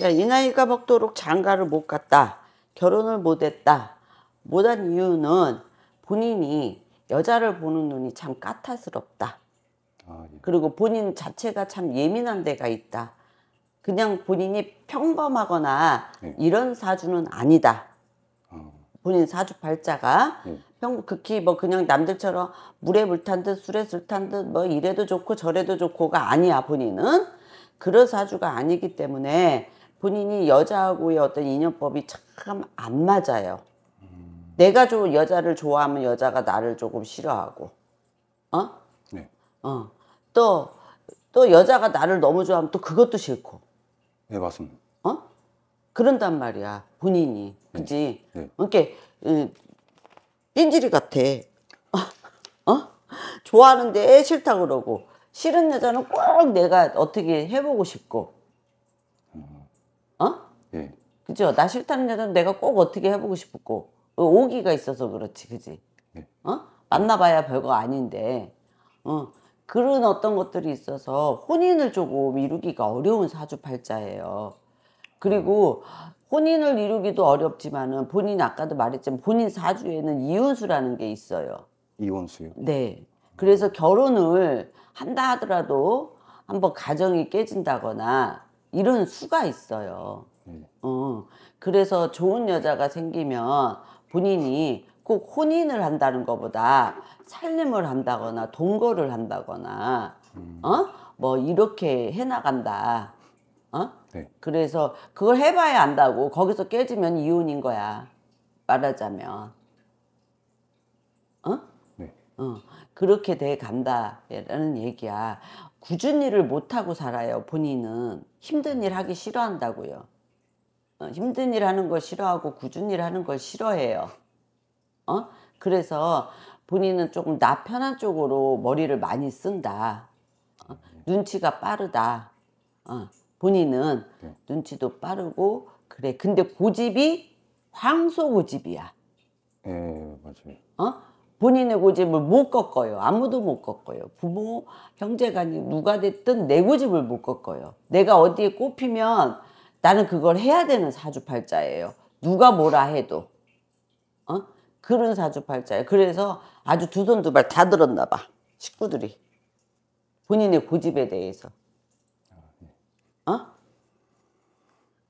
야, 이 나이가 먹도록 장가를 못 갔다. 결혼을 못 했다. 못한 이유는 본인이 여자를 보는 눈이 참 까탈스럽다. 아, 예. 그리고 본인 자체가 참 예민한 데가 있다. 그냥 본인이 평범하거나 예. 이런 사주는 아니다. 아. 본인 사주 팔자가 예. 평 극히 뭐 그냥 남들처럼 물에 물 탄 듯 술에 술 탄 듯 뭐 이래도 좋고 저래도 좋고가 아니야 본인은 그런 사주가 아니기 때문에 본인이 여자하고의 어떤 인연법이 참 안 맞아요. 내가 좀 여자를 좋아하면 여자가 나를 조금 싫어하고, 어? 네. 어. 또, 또 여자가 나를 너무 좋아하면 또 그것도 싫고. 네, 맞습니다. 어? 그런단 말이야, 본인이. 그지? 네. 네. 그러니까, 음, 삔질이 같아. 어? 어? 좋아하는데 싫다 그러고. 싫은 여자는 꼭 내가 어떻게 해보고 싶고. 어? 예. 그죠? 나 싫다는 여자는 내가 꼭 어떻게 해보고 싶었고 오기가 있어서 그렇지, 그지? 예. 어? 만나봐야 별거 아닌데 어. 그런 어떤 것들이 있어서 혼인을 조금 이루기가 어려운 사주팔자예요. 그리고 혼인을 이루기도 어렵지만은 본인 아까도 말했지만 본인 사주에는 이혼수라는 게 있어요. 이혼수요? 네. 그래서 결혼을 한다 하더라도 한번 가정이 깨진다거나 이런 수가 있어요. 음. 어, 그래서 좋은 여자가 생기면 본인이 꼭 혼인을 한다는 것보다 살림을 한다거나 동거를 한다거나 음. 어? 뭐 이렇게 해나간다. 어? 네. 그래서 그걸 해봐야 안다고 거기서 깨지면 이혼인 거야. 말하자면. 어? 네. 어, 그렇게 돼 간다라는 얘기야. 꾸준히를 못하고 살아요 본인은 힘든 일 하기 싫어한다고요 어, 힘든 일 하는 걸 싫어하고 꾸준일 하는 걸 싫어해요 어? 그래서 본인은 조금 나 편한 쪽으로 머리를 많이 쓴다 어? 눈치가 빠르다 어, 본인은 네. 눈치도 빠르고 그래 근데 고집이 황소 고집이야 네, 맞아요 어? 본인의 고집을 못 꺾어요. 아무도 못 꺾어요. 부모, 형제간이 누가 됐든 내 고집을 못 꺾어요. 내가 어디에 꼽히면 나는 그걸 해야 되는 사주팔자예요. 누가 뭐라 해도. 어? 그런 사주팔자예요. 그래서 아주 두 손 두 발 다 들었나 봐. 식구들이. 본인의 고집에 대해서. 아, 네. 어?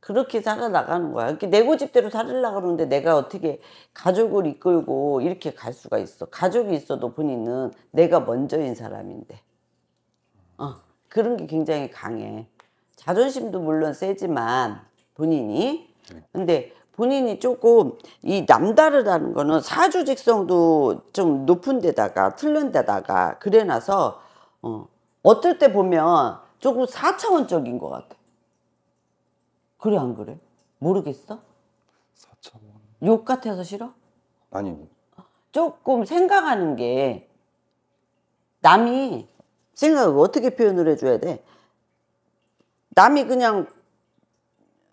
그렇게 살아나가는 거야. 이렇게 내 고집대로 살으려고 그러는데 내가 어떻게 가족을 이끌고 이렇게 갈 수가 있어. 가족이 있어도 본인은 내가 먼저인 사람인데. 어, 그런 게 굉장히 강해. 자존심도 물론 세지만 본인이. 네. 근데 본인이 조금 이 남다르다는 거는 사주직성도 좀 높은 데다가 틀른 데다가 그래놔서 어, 어떨 때 보면 조금 사차원적인 것 같아. 그래 안 그래? 모르겠어? 4천 원. 욕 같아서 싫어? 아니. 조금 생각하는 게 남이 생각을 어떻게 표현을 해줘야 돼? 남이 그냥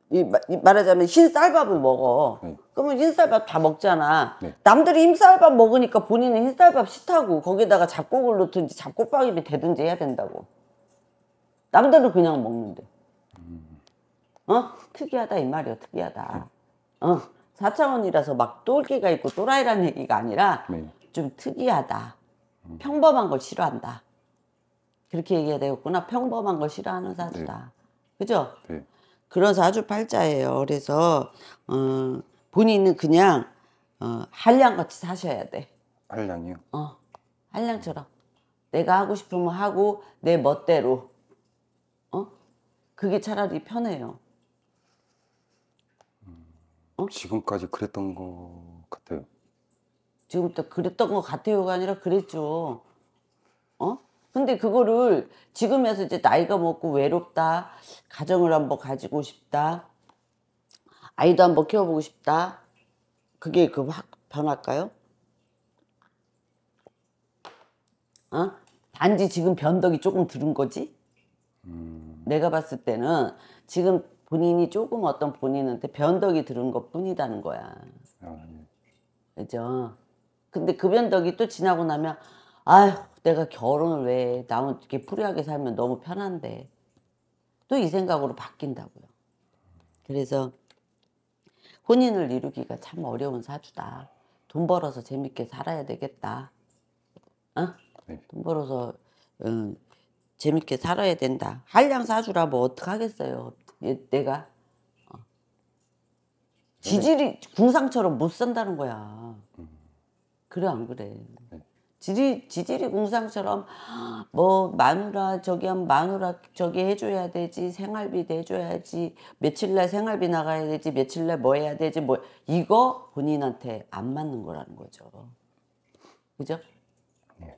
이 말하자면 흰쌀밥을 먹어. 네. 그러면 흰쌀밥 다 먹잖아. 네. 남들이 흰쌀밥 먹으니까 본인은 흰쌀밥 싫다고 거기다가 잡곡을 넣든지 잡곡밥이 되든지 해야 된다고. 남들은 그냥 먹는데. 어? 특이하다 이 말이요 특이하다 어? 4차원이라서 막 똘끼가 있고 또라이라는 얘기가 아니라 네. 좀 특이하다 평범한 걸 싫어한다 그렇게 얘기해야 되겠구나 평범한 걸 싫어하는 사주다 네. 그죠? 네. 그런 사주 팔자예요 그래서 어, 본인은 그냥 어, 한량같이 사셔야 돼 한량이요? 어 한량처럼 내가 하고 싶으면 하고 내 멋대로 어? 그게 차라리 편해요 어, 지금까지 그랬던 것 같아요. 지금부터 그랬던 것 같아요가 아니라 그랬죠. 어? 근데 그거를 지금 에서 이제 나이가 먹고 외롭다. 가정을 한번 가지고 싶다. 아이도 한번 키워보고 싶다. 그게 그 확 변할까요? 어? 단지 지금 변덕이 조금 들은 거지? 음... 내가 봤을 때는 지금 본인이 조금 어떤 본인한테 변덕이 들은 것 뿐이라는 거야. 음. 그죠? 근데 그 변덕이 또 지나고 나면 아휴 내가 결혼을 왜 나만 이렇게 프리하게 살면 너무 편한데 또 이 생각으로 바뀐다고요. 그래서 혼인을 이루기가 참 어려운 사주다. 돈 벌어서 재밌게 살아야 되겠다. 어? 네. 돈 벌어서 음, 재밌게 살아야 된다. 한량 사주라 뭐 어떡하겠어요. 예, 내가 어. 지질이 궁상처럼 못 산다는 거야. 그래 안 그래? 지리, 지질이 궁상처럼 뭐 마누라 저기 한 마누라 저기 해줘야 되지 생활비 내줘야지 며칠날 생활비 나가야 되지 며칠날 뭐 해야 되지 뭐 이거 본인한테 안 맞는 거라는 거죠 그죠? 네.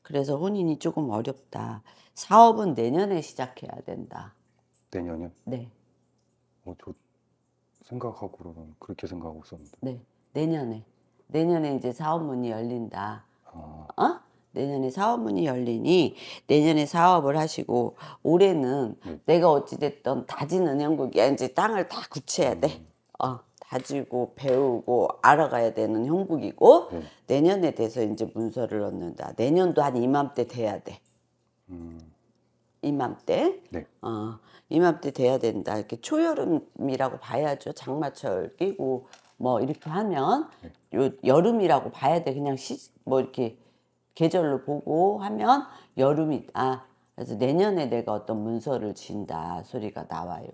그래서 혼인이 조금 어렵다 사업은 내년에 시작해야 된다 내년에? 네. 어, 저 생각하고는 그렇게 생각하고 있었는데. 네. 내년에. 내년에 이제 사업문이 열린다. 아. 어? 내년에 사업문이 열리니 내년에 사업을 하시고 올해는 네. 내가 어찌됐든 다진 은행국이야. 이제 땅을 다 굳혀야 돼. 음. 어. 다지고 배우고 알아가야 되는 형국이고 네. 내년에 돼서 이제 문서를 얻는다. 내년도 한 이맘때 돼야 돼. 음. 이맘때 네. 어, 이맘때 돼야 된다 이렇게 초여름이라고 봐야죠 장마철 끼고 뭐 이렇게 하면 네. 요 여름이라고 봐야 돼 그냥 시, 뭐 이렇게 계절로 보고 하면 여름이다 아, 그래서 내년에 내가 어떤 문서를 진다 소리가 나와요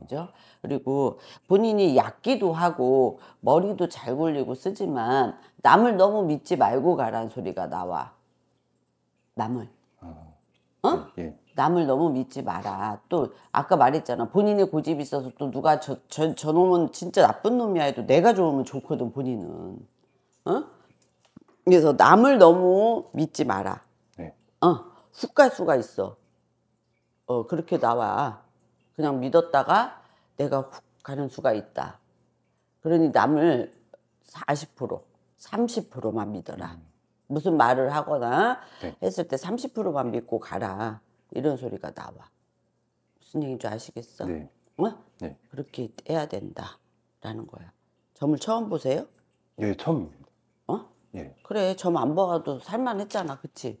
그죠 그리고 본인이 약기도 하고 머리도 잘 굴리고 쓰지만 남을 너무 믿지 말고 가란 소리가 나와 남을 어? 예, 예. 남을 너무 믿지 마라. 또 아까 말했잖아. 본인의 고집이 있어서 또 누가 저, 저, 저놈은 진짜 나쁜 놈이야 해도 내가 좋으면 좋거든 본인은. 어? 그래서 남을 너무 믿지 마라. 네. 어, 훅가수가 있어. 어, 그렇게 나와. 그냥 믿었다가 내가 훅 가는 수가 있다. 그러니 남을 40%, 30%만 믿어라. 음. 무슨 말을 하거나 네. 했을 때 30%만 믿고 가라 이런 소리가 나와. 무슨 얘기인 줄 아시겠어? 네. 어? 네. 그렇게 해야 된다라는 거야. 점을 처음 보세요? 예, 처음입니다. 어? 예. 그래, 점 안 봐도 살만했잖아, 그치?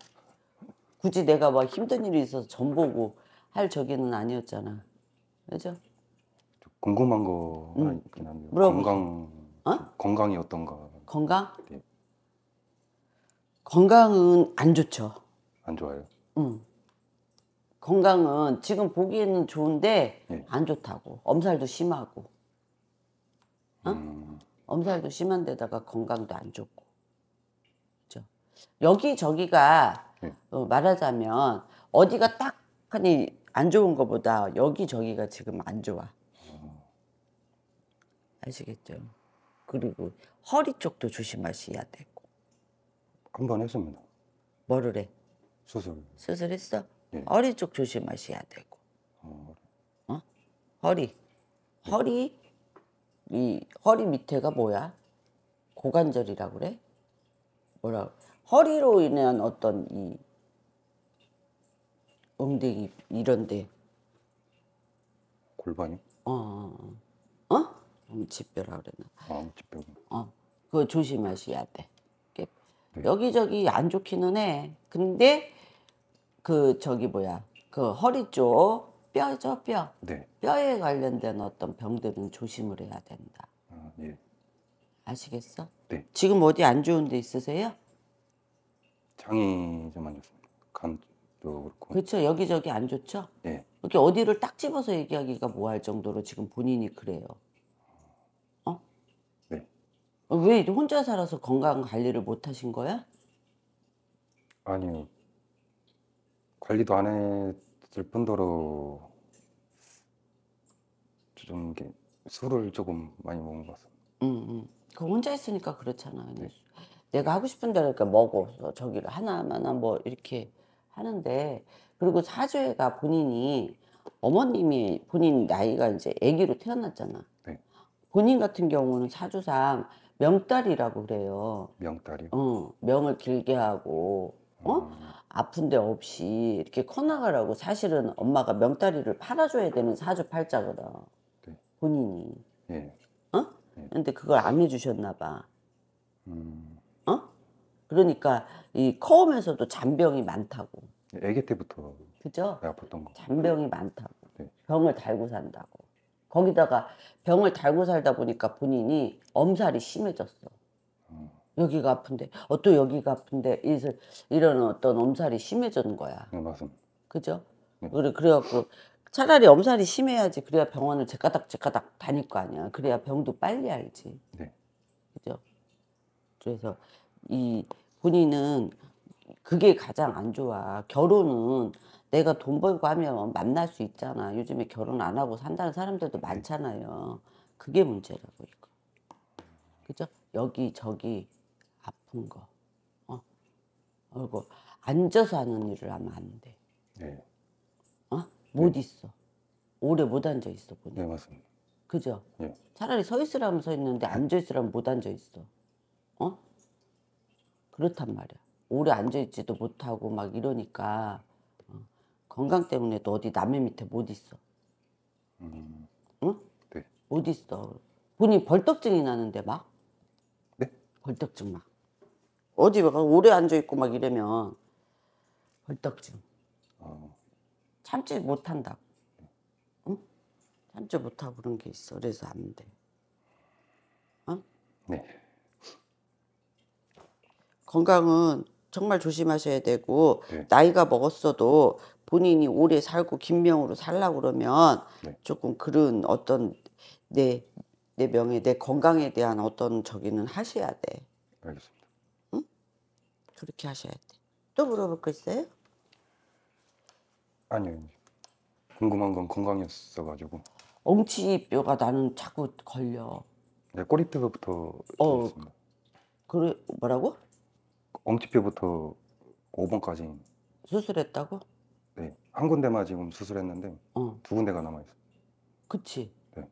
굳이 내가 막 힘든 일이 있어서 점 보고 할 저기는 아니었잖아. 그죠? 궁금한 거 음. 있긴 한데물어보 건강, 어? 건강이 어떤가? 건강? 네. 건강은 안 좋죠. 안 좋아요. 음. 건강은 지금 보기에는 좋은데 예. 안 좋다고. 엄살도 심하고. 어? 음. 엄살도 심한 데다가 건강도 안 좋고. 그죠? 여기저기가 예. 어, 말하자면 어디가 딱 하니 안 좋은 거보다 여기저기가 지금 안 좋아. 어. 아시겠죠? 그리고 허리 쪽도 조심하셔야 되 한번 했습니다. 뭐를 해? 수술. 수술했어? 예. 허리 쪽 조심하셔야 되고. 어, 어? 허리. 허리? 이 허리 밑에가 뭐야? 고관절이라고 그래? 뭐라 그 허리로 인한 어떤 이 엉덩이 이런데 골반이? 어, 어, 어? 엉치뼈라 어? 음, 그랬나? 아, 어, 엉치뼈. 어, 그거 조심하셔야 돼. 네. 여기저기 안 좋기는 해. 근데 그 저기 뭐야 그 허리 쪽 뼈죠 뼈. 네. 뼈에 관련된 어떤 병들은 조심을 해야 된다. 아, 네. 아시겠어? 네. 지금 어디 안 좋은 데 있으세요? 장이 좀안 좋습니다. 간도 그렇고. 그렇죠. 여기저기 안 좋죠? 네. 이렇게 어디를 딱 집어서 얘기하기가 뭐 할 정도로 지금 본인이 그래요. 왜 혼자 살아서 건강 관리를 못 하신 거야? 아니요. 관리도 안 했을 뿐더러 좀이게 술을 조금 많이 먹은 것 같습니다. 응, 응. 그 혼자 있으니까 그렇잖아. 네. 내가 하고 싶은 대로 이렇게 그러니까 먹어. 저기를 하나마나 뭐 이렇게 하는데 그리고 사주에가 본인이 어머님이 본인 나이가 이제 아기로 태어났잖아. 네. 본인 같은 경우는 사주상 명다리라고 그래요. 명다리? 어, 명을 길게 하고, 어? 음. 아픈데 없이 이렇게 커나가라고 사실은 엄마가 명다리를 팔아줘야 되는 사주팔자거든. 네. 본인이. 예. 어? 예. 근데 그걸 안 해주셨나봐. 음. 어? 그러니까 이 커오면서도 잔병이 많다고. 애기 예, 때부터. 그죠? 아팠던 거. 잔병이 많다고. 네. 병을 달고 산다고. 거기다가 병을 달고 살다 보니까 본인이 엄살이 심해졌어. 음. 여기가 아픈데, 어, 또 여기가 아픈데, 이런 어떤 엄살이 심해지 거야. 네, 맞습니다. 그죠? 네. 그래, 그래갖고 차라리 엄살이 심해야지. 그래야 병원을 제까닥 제까닥 다닐 거 아니야. 그래야 병도 빨리 알지. 네. 그죠? 그래서 이 본인은 그게 가장 안 좋아. 결혼은 내가 돈 벌고 하면 만날 수 있잖아. 요즘에 결혼 안 하고 산다는 사람들도 네. 많잖아요. 그게 문제라고 이거. 그죠? 여기 저기 아픈 거. 어. 그리고 앉아서 하는 일을 하면 안 돼. 네. 어? 네. 못 네. 있어. 오래 못 앉아 있어 보니네 맞습니다. 그죠? 네. 차라리 서 있으라면 서 있는데 앉아 있으라면 못 앉아 있어. 어? 그렇단 말이야. 오래 앉아 있지도 못하고 막 이러니까 건강 때문에 또 어디 남의 밑에 못 있어. 음. 응? 네. 못 있어. 본인 벌떡증이 나는데 막. 네? 벌떡증 막. 어디 막 오래 앉아 있고 막 이러면 벌떡증. 어. 참지 못한다. 참지 못하고 그런 게 있어. 그래서 안 돼. 응? 어? 네. 건강은 정말 조심하셔야 되고 네. 나이가 먹었어도 본인이 오래 살고 김 명으로 살라고 그러면 네. 조금 그런 어떤 내, 내 명예, 내 건강에 대한 어떤 저기는 하셔야 돼. 알겠습니다. 응? 그렇게 하셔야 돼. 또 물어볼 거 있어요? 아니요. 궁금한 건 건강이었어가지고. 엉치 뼈가 나는 자꾸 걸려. 네, 꼬리뼈부터 어, 그래 뭐라고? 엉치뼈부터 5번까지 수술했다고? 한 군데만 지금 수술했는데 어. 두 군데가 남아 있어. 그치. 네.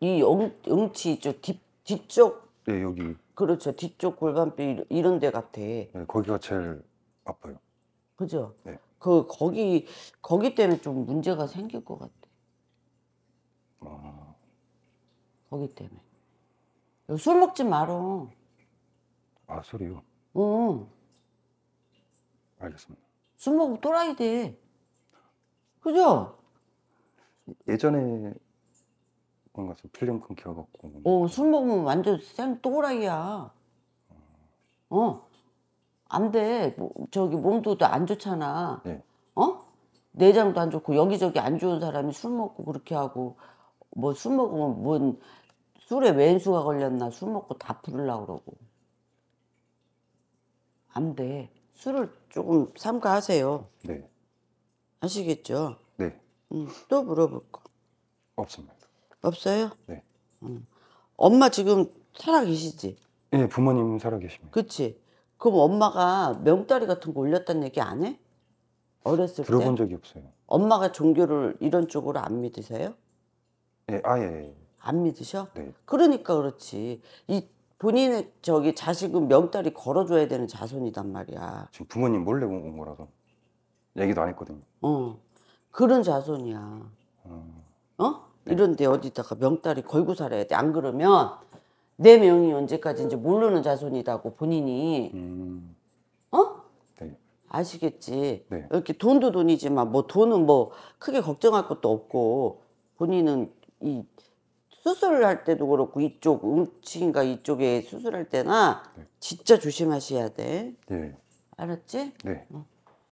이 영, 영치 쪽 뒤, 뒤쪽. 네 여기. 그렇죠. 뒤쪽 골반뼈 이런 데 같아. 네 거기가 제일 아파요. 그죠. 네. 그 거기 거기 때문에 좀 문제가 생길 것 같아. 아. 거기 때문에. 술 먹지 말어. 아 술이요? 응. 알겠습니다. 술먹으 또라이 돼. 그죠? 예전에 뭔가 좀 필름 끊겨갖고 어, 술 먹으면 완전 쌤 또라이야. 어. 안 돼. 뭐, 저기 몸도 안 좋잖아. 네. 어? 내장도 안 좋고 여기저기 안 좋은 사람이 술 먹고 그렇게 하고 뭐 술 먹으면 뭔 술에 왼수가 걸렸나 술 먹고 다 부르려고 그러고. 안 돼. 술을 조금 삼가하세요. 네. 아시겠죠? 네. 음, 또 물어볼 거. 없습니다. 없어요? 네. 음. 엄마 지금 살아 계시지? 네, 예, 부모님 살아 계십니다. 그치? 그럼 엄마가 명다리 같은 거 올렸다는 얘기 안 해? 어렸을 때? 들어본 적이 없어요. 엄마가 종교를 이런 쪽으로 안 믿으세요? 예, 아예. 예. 안 믿으셔? 네. 그러니까 그렇지. 이 본인의 저기 자식은 명다리 걸어줘야 되는 자손이단 말이야. 지금 부모님 몰래 온 거라서. 얘기도 안 했거든요. 어. 그런 자손이야. 음. 어? 네. 이런데 어디다가 명다리 걸고 살아야 돼. 안 그러면 내 명이 언제까지인지 모르는 자손이다고 본인이 음. 어? 네. 아시겠지. 네. 이렇게 돈도 돈이지만 뭐 돈은 뭐 크게 걱정할 것도 없고 본인은 이 수술할 때도 그렇고 이쪽 음치인가 이쪽에 수술할 때나 네. 진짜 조심하셔야 돼. 예. 알았지? 네. 어.